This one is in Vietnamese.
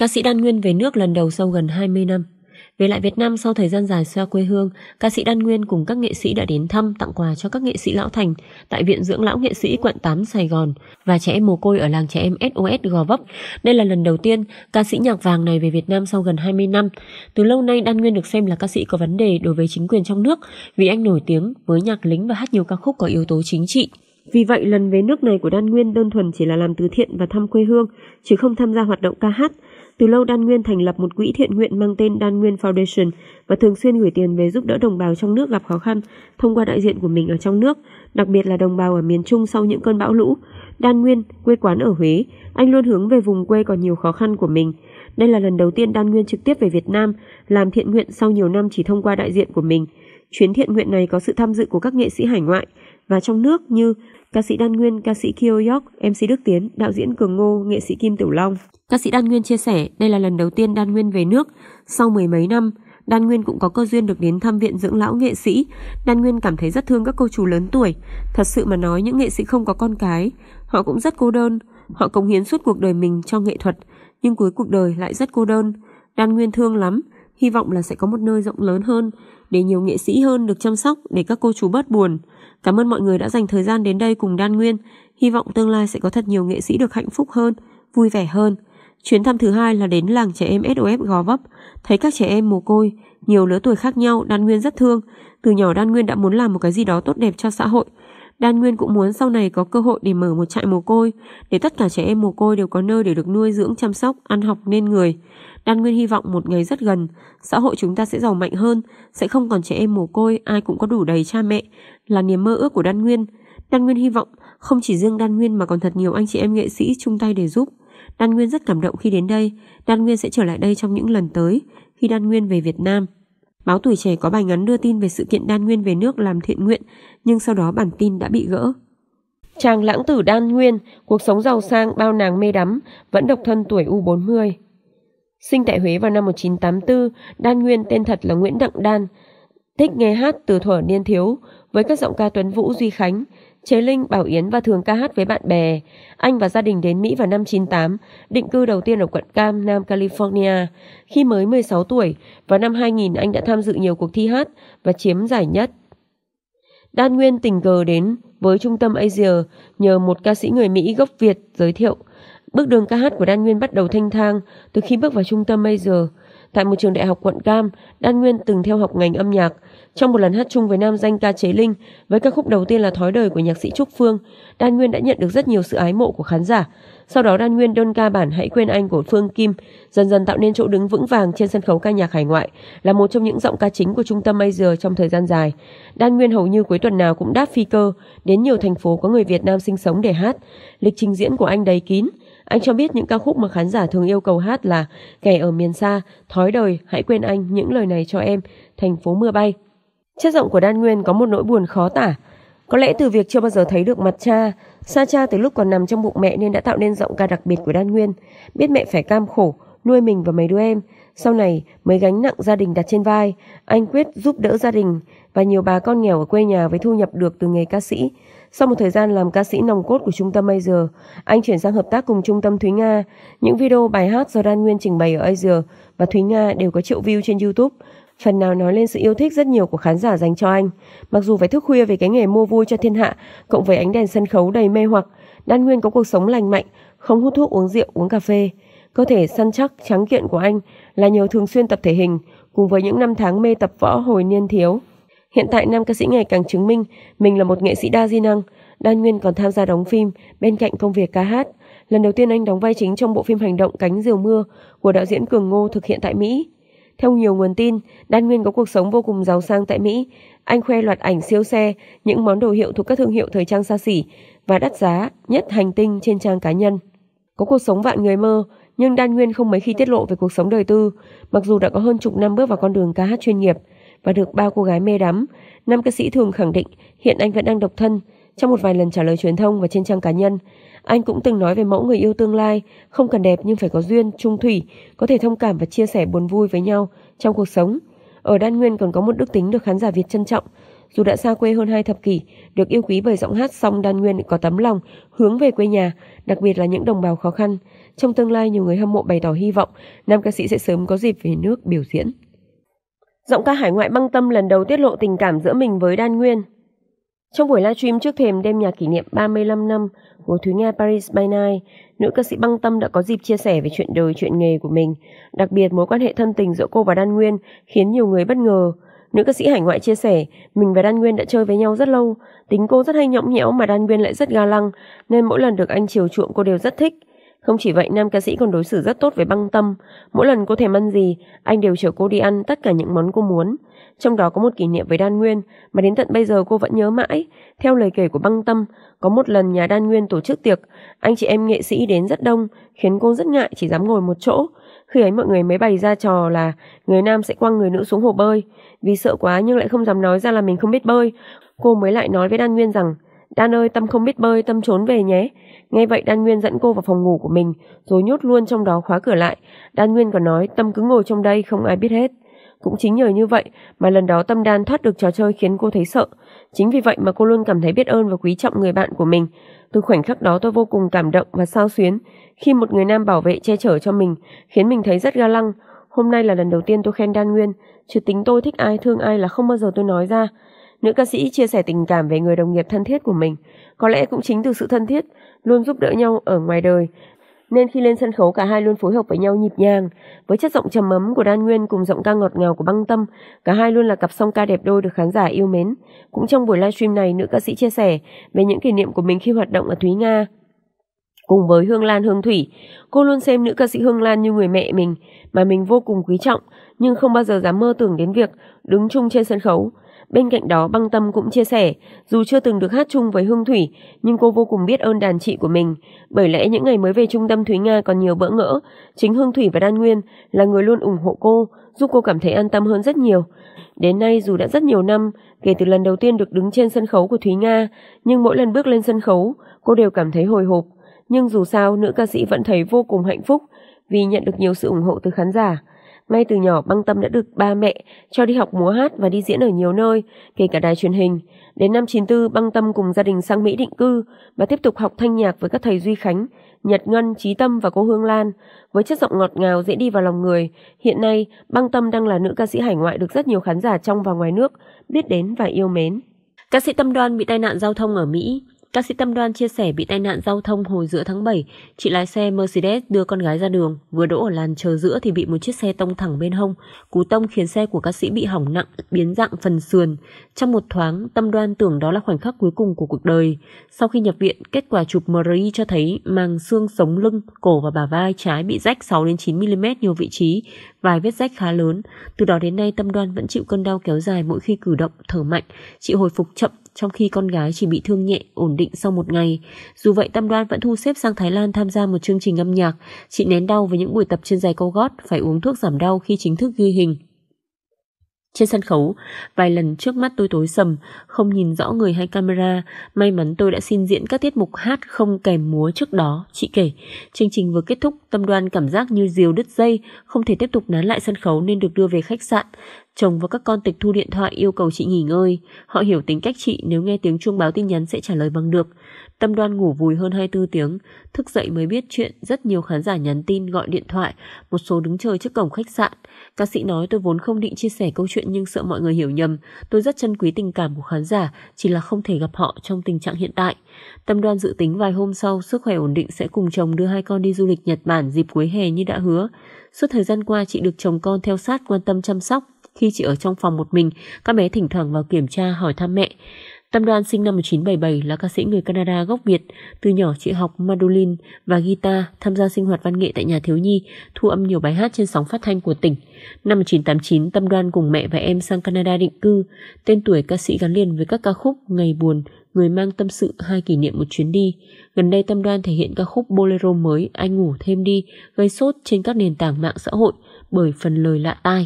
Ca sĩ Đan Nguyên về nước lần đầu sau gần 20 năm. Về lại Việt Nam sau thời gian dài xa quê hương, ca sĩ Đan Nguyên cùng các nghệ sĩ đã đến thăm tặng quà cho các nghệ sĩ lão thành tại Viện dưỡng lão nghệ sĩ quận 8 Sài Gòn và trẻ em mồ côi ở làng trẻ em SOS Gò Vấp. Đây là lần đầu tiên ca sĩ nhạc vàng này về Việt Nam sau gần 20 năm. Từ lâu nay Đan Nguyên được xem là ca sĩ có vấn đề đối với chính quyền trong nước vì anh nổi tiếng với nhạc lính và hát nhiều ca khúc có yếu tố chính trị. Vì vậy, lần về nước này của Đan Nguyên đơn thuần chỉ là làm từ thiện và thăm quê hương, chứ không tham gia hoạt động ca hát. Từ lâu Đan Nguyên thành lập một quỹ thiện nguyện mang tên Đan Nguyên Foundation và thường xuyên gửi tiền về giúp đỡ đồng bào trong nước gặp khó khăn thông qua đại diện của mình ở trong nước, đặc biệt là đồng bào ở miền Trung sau những cơn bão lũ. Đan Nguyên, quê quán ở Huế, anh luôn hướng về vùng quê còn nhiều khó khăn của mình. Đây là lần đầu tiên Đan Nguyên trực tiếp về Việt Nam làm thiện nguyện sau nhiều năm chỉ thông qua đại diện của mình. Chuyến thiện nguyện này có sự tham dự của các nghệ sĩ hải ngoại và trong nước như ca sĩ Đan Nguyên, ca sĩ Kyo York, MC Đức Tiến, đạo diễn Cường Ngô, nghệ sĩ Kim Tiểu Long. Ca sĩ Đan Nguyên chia sẻ, đây là lần đầu tiên Đan Nguyên về nước sau mười mấy năm. Đan Nguyên cũng có cơ duyên được đến thăm viện dưỡng lão nghệ sĩ. Đan Nguyên cảm thấy rất thương các cô chú lớn tuổi. Thật sự mà nói những nghệ sĩ không có con cái, họ cũng rất cô đơn. Họ cống hiến suốt cuộc đời mình cho nghệ thuật, nhưng cuối cuộc đời lại rất cô đơn. Đan Nguyên thương lắm, hy vọng là sẽ có một nơi rộng lớn hơn để nhiều nghệ sĩ hơn được chăm sóc để các cô chú bớt buồn. Cảm ơn mọi người đã dành thời gian đến đây cùng Đan Nguyên. Hy vọng tương lai sẽ có thật nhiều nghệ sĩ được hạnh phúc hơn, vui vẻ hơn. Chuyến thăm thứ hai là đến làng trẻ em SOS Gò Vấp, thấy các trẻ em mồ côi, nhiều lứa tuổi khác nhau, Đan Nguyên rất thương. Từ nhỏ Đan Nguyên đã muốn làm một cái gì đó tốt đẹp cho xã hội. Đan Nguyên cũng muốn sau này có cơ hội để mở một trại mồ côi, để tất cả trẻ em mồ côi đều có nơi để được nuôi dưỡng chăm sóc, ăn học nên người. Đan Nguyên hy vọng một ngày rất gần, xã hội chúng ta sẽ giàu mạnh hơn, sẽ không còn trẻ em mồ côi, ai cũng có đủ đầy cha mẹ, là niềm mơ ước của Đan Nguyên. Đan Nguyên hy vọng không chỉ riêng Đan Nguyên mà còn thật nhiều anh chị em nghệ sĩ chung tay để giúp. Đan Nguyên rất cảm động khi đến đây, Đan Nguyên sẽ trở lại đây trong những lần tới, khi Đan Nguyên về Việt Nam. Báo Tuổi Trẻ có bài ngắn đưa tin về sự kiện Đan Nguyên về nước làm thiện nguyện, nhưng sau đó bản tin đã bị gỡ. Chàng lãng tử Đan Nguyên, cuộc sống giàu sang bao nàng mê đắm, vẫn độc thân tuổi U40. Sinh tại Huế vào năm 1984, Đan Nguyên tên thật là Nguyễn Đặng Đan, thích nghe hát từ thuở niên thiếu với các giọng ca Tuấn Vũ Duy Khánh, Chế Linh, Bảo Yến và thường ca hát với bạn bè. Anh và gia đình đến Mỹ vào năm 98, định cư đầu tiên ở quận Cam, Nam California. Khi mới 16 tuổi, vào năm 2000 anh đã tham dự nhiều cuộc thi hát và chiếm giải nhất. Đan Nguyên tình cờ đến với Trung tâm Asia nhờ một ca sĩ người Mỹ gốc Việt giới thiệu. Bước đường ca hát của Đan Nguyên bắt đầu thanh thang từ khi bước vào trung tâm Major. Tại một trường đại học quận Cam, Đan Nguyên từng theo học ngành âm nhạc. Trong một lần hát chung với nam danh ca Chế Linh, với ca khúc đầu tiên là Thói đời của nhạc sĩ Trúc Phương, Đan Nguyên đã nhận được rất nhiều sự ái mộ của khán giả. Sau đó Đan Nguyên đơn ca bản Hãy quên anh của Phương Kim, dần dần tạo nên chỗ đứng vững vàng trên sân khấu ca nhạc hải ngoại, là một trong những giọng ca chính của trung tâm Major trong thời gian dài. Đan Nguyên hầu như cuối tuần nào cũng đáp phi cơ đến nhiều thành phố có người Việt Nam sinh sống để hát. Lịch trình diễn của anh đầy kín, anh cho biết những ca khúc mà khán giả thường yêu cầu hát là Kẻ ở miền xa, Thói đời, Hãy quên anh, Những lời này cho em, Thành phố mưa bay. Chất giọng của Đan Nguyên có một nỗi buồn khó tả. Có lẽ từ việc chưa bao giờ thấy được mặt cha, xa cha từ lúc còn nằm trong bụng mẹ nên đã tạo nên giọng ca đặc biệt của Đan Nguyên. Biết mẹ phải cam khổ, nuôi mình và mấy đứa em, sau này mới gánh nặng gia đình đặt trên vai, anh quyết giúp đỡ gia đình và nhiều bà con nghèo ở quê nhà với thu nhập được từ nghề ca sĩ. Sau một thời gian làm ca sĩ nòng cốt của trung tâm Asia, anh chuyển sang hợp tác cùng trung tâm Thúy Nga. Những video bài hát do Đan Nguyên trình bày ở Asia và Thúy Nga đều có triệu view trên YouTube. Phần nào nói lên sự yêu thích rất nhiều của khán giả dành cho anh. Mặc dù phải thức khuya về cái nghề mua vui cho thiên hạ, cộng với ánh đèn sân khấu đầy mê hoặc, Đan Nguyên có cuộc sống lành mạnh, không hút thuốc uống rượu uống cà phê. Cơ thể săn chắc, trắng kiện của anh là nhờ thường xuyên tập thể hình, cùng với những năm tháng mê tập võ hồi niên thiếu. Hiện tại nam ca sĩ ngày càng chứng minh mình là một nghệ sĩ đa di năng. Đa Nguyên còn tham gia đóng phim bên cạnh công việc ca hát. Lần đầu tiên anh đóng vai chính trong bộ phim hành động Cánh diều mưa của đạo diễn Cường Ngô thực hiện tại Mỹ. Theo nhiều nguồn tin, Đan Nguyên có cuộc sống vô cùng giàu sang tại Mỹ. Anh khoe loạt ảnh siêu xe, những món đồ hiệu thuộc các thương hiệu thời trang xa xỉ và đắt giá nhất hành tinh trên trang cá nhân. Có cuộc sống vạn người mơ, nhưng Đan Nguyên không mấy khi tiết lộ về cuộc sống đời tư, mặc dù đã có hơn chục năm bước vào con đường ca hát chuyên nghiệp và được ba cô gái mê đắm. Nam ca sĩ thường khẳng định hiện anh vẫn đang độc thân. Trong một vài lần trả lời truyền thông và trên trang cá nhân, anh cũng từng nói về mẫu người yêu tương lai, không cần đẹp nhưng phải có duyên, trung thủy, có thể thông cảm và chia sẻ buồn vui với nhau trong cuộc sống. Ở Đan Nguyên còn có một đức tính được khán giả Việt trân trọng. Dù đã xa quê hơn hai thập kỷ, được yêu quý bởi giọng hát song Đan Nguyên có tấm lòng hướng về quê nhà, đặc biệt là những đồng bào khó khăn. Trong tương lai, nhiều người hâm mộ bày tỏ hy vọng nam ca sĩ sẽ sớm có dịp về nước biểu diễn giọng ca hải ngoại băng tâm lần đầu tiết lộ tình cảm giữa mình với Đan Nguyên. Trong buổi livestream trước thềm đêm nhạc kỷ niệm 35 năm của Thúy Nga Paris by Night, nữ ca sĩ băng tâm đã có dịp chia sẻ về chuyện đời, chuyện nghề của mình. Đặc biệt, mối quan hệ thân tình giữa cô và Đan Nguyên khiến nhiều người bất ngờ. Nữ ca sĩ hải ngoại chia sẻ, mình và Đan Nguyên đã chơi với nhau rất lâu, tính cô rất hay nhõng nhẽo mà Đan Nguyên lại rất ga lăng, nên mỗi lần được anh chiều chuộng cô đều rất thích. Không chỉ vậy, nam ca sĩ còn đối xử rất tốt với băng tâm. Mỗi lần cô thèm ăn gì, anh đều chở cô đi ăn tất cả những món cô muốn. Trong đó có một kỷ niệm với Đan Nguyên mà đến tận bây giờ cô vẫn nhớ mãi. Theo lời kể của băng tâm, có một lần nhà Đan Nguyên tổ chức tiệc, anh chị em nghệ sĩ đến rất đông, khiến cô rất ngại chỉ dám ngồi một chỗ. Khi ấy mọi người mới bày ra trò là người nam sẽ quăng người nữ xuống hồ bơi. Vì sợ quá nhưng lại không dám nói ra là mình không biết bơi, cô mới lại nói với Đan Nguyên rằng Đan ơi, Tâm không biết bơi, Tâm trốn về nhé. Nghe vậy Đan Nguyên dẫn cô vào phòng ngủ của mình, rồi nhốt luôn trong đó khóa cửa lại. Đan Nguyên còn nói Tâm cứ ngồi trong đây không ai biết hết. Cũng chính nhờ như vậy mà lần đó Tâm Đan thoát được trò chơi khiến cô thấy sợ. Chính vì vậy mà cô luôn cảm thấy biết ơn và quý trọng người bạn của mình. Từ khoảnh khắc đó tôi vô cùng cảm động và sao xuyến khi một người nam bảo vệ che chở cho mình, khiến mình thấy rất ga lăng. Hôm nay là lần đầu tiên tôi khen Đan Nguyên, chứ tính tôi thích ai thương ai là không bao giờ tôi nói ra. Nữ ca sĩ chia sẻ tình cảm về người đồng nghiệp thân thiết của mình, có lẽ cũng chính từ sự thân thiết, luôn giúp đỡ nhau ở ngoài đời, nên khi lên sân khấu cả hai luôn phối hợp với nhau nhịp nhàng. Với chất giọng trầm ấm của Đan Nguyên cùng giọng ca ngọt ngào của Băng Tâm, cả hai luôn là cặp song ca đẹp đôi được khán giả yêu mến. Cũng trong buổi livestream này, nữ ca sĩ chia sẻ về những kỷ niệm của mình khi hoạt động ở Thúy Nga. Cùng với Hương Lan Hương Thủy, cô luôn xem nữ ca sĩ Hương Lan như người mẹ mình mà mình vô cùng quý trọng, nhưng không bao giờ dám mơ tưởng đến việc đứng chung trên sân khấu. Bên cạnh đó băng tâm cũng chia sẻ, dù chưa từng được hát chung với Hương Thủy, nhưng cô vô cùng biết ơn đàn chị của mình. Bởi lẽ những ngày mới về trung tâm Thúy Nga còn nhiều bỡ ngỡ, chính Hương Thủy và Đan Nguyên là người luôn ủng hộ cô, giúp cô cảm thấy an tâm hơn rất nhiều. Đến nay dù đã rất nhiều năm, kể từ lần đầu tiên được đứng trên sân khấu của Thúy Nga, nhưng mỗi lần bước lên sân khấu, cô đều cảm thấy hồi hộp. Nhưng dù sao, nữ ca sĩ vẫn thấy vô cùng hạnh phúc vì nhận được nhiều sự ủng hộ từ khán giả. Ngay từ nhỏ băng tâm đã được ba mẹ cho đi học múa hát và đi diễn ở nhiều nơi, kể cả đài truyền hình. Đến năm 94, băng tâm cùng gia đình sang Mỹ định cư và tiếp tục học thanh nhạc với các thầy Duy Khánh, Nhật Ngân, Trí Tâm và cô Hương Lan. Với chất giọng ngọt ngào dễ đi vào lòng người, hiện nay băng tâm đang là nữ ca sĩ hải ngoại được rất nhiều khán giả trong và ngoài nước biết đến và yêu mến. Ca sĩ Tâm Đoan bị tai nạn giao thông ở Mỹ Ca sĩ Tâm Đoan chia sẻ bị tai nạn giao thông hồi giữa tháng 7, chị lái xe Mercedes đưa con gái ra đường, vừa đỗ ở làn chờ giữa thì bị một chiếc xe tông thẳng bên hông. Cú tông khiến xe của ca sĩ bị hỏng nặng, biến dạng phần sườn. Trong một thoáng, Tâm Đoan tưởng đó là khoảnh khắc cuối cùng của cuộc đời. Sau khi nhập viện, kết quả chụp MRI cho thấy màng xương sống lưng, cổ và bả vai trái bị rách 6 đến 9 mm nhiều vị trí, vài vết rách khá lớn. Từ đó đến nay Tâm Đoan vẫn chịu cơn đau kéo dài mỗi khi cử động, thở mạnh. Chị hồi phục chậm trong khi con gái chỉ bị thương nhẹ, ổn định sau một ngày. Dù vậy, Tâm Đoan vẫn thu xếp sang Thái Lan tham gia một chương trình âm nhạc. Chị nén đau với những buổi tập trên giày cao gót, phải uống thuốc giảm đau khi chính thức ghi hình. Trên sân khấu, vài lần trước mắt tôi tối sầm, không nhìn rõ người hay camera. May mắn tôi đã xin diễn các tiết mục hát không kèm múa trước đó, chị kể. Chương trình vừa kết thúc, tâm đoan cảm giác như diều đứt dây, không thể tiếp tục nán lại sân khấu nên được đưa về khách sạn. Chồng và các con tịch thu điện thoại yêu cầu chị nghỉ ngơi. Họ hiểu tính cách chị nếu nghe tiếng chuông báo tin nhắn sẽ trả lời bằng được. Tâm đoan ngủ vùi hơn 24 tiếng, thức dậy mới biết chuyện rất nhiều khán giả nhắn tin gọi điện thoại, một số đứng chờ trước cổng khách sạn. Ca sĩ nói tôi vốn không định chia sẻ câu chuyện nhưng sợ mọi người hiểu nhầm. Tôi rất trân quý tình cảm của khán giả, chỉ là không thể gặp họ trong tình trạng hiện tại. Tâm đoan dự tính vài hôm sau sức khỏe ổn định sẽ cùng chồng đưa hai con đi du lịch Nhật Bản dịp cuối hè như đã hứa. Suốt thời gian qua chị được chồng con theo sát quan tâm chăm sóc, khi chị ở trong phòng một mình, các bé thỉnh thoảng vào kiểm tra hỏi thăm mẹ. Tâm Đoan sinh năm 1977 là ca sĩ người Canada gốc Việt. Từ nhỏ chị học mandolin và guitar, tham gia sinh hoạt văn nghệ tại nhà thiếu nhi, thu âm nhiều bài hát trên sóng phát thanh của tỉnh. Năm 1989, Tâm Đoan cùng mẹ và em sang Canada định cư. Tên tuổi ca sĩ gắn liền với các ca khúc Ngày buồn, Người mang tâm sự hai kỷ niệm một chuyến đi. Gần đây Tâm Đoan thể hiện ca khúc bolero mới Anh ngủ thêm đi, gây sốt trên các nền tảng mạng xã hội bởi phần lời lạ tai.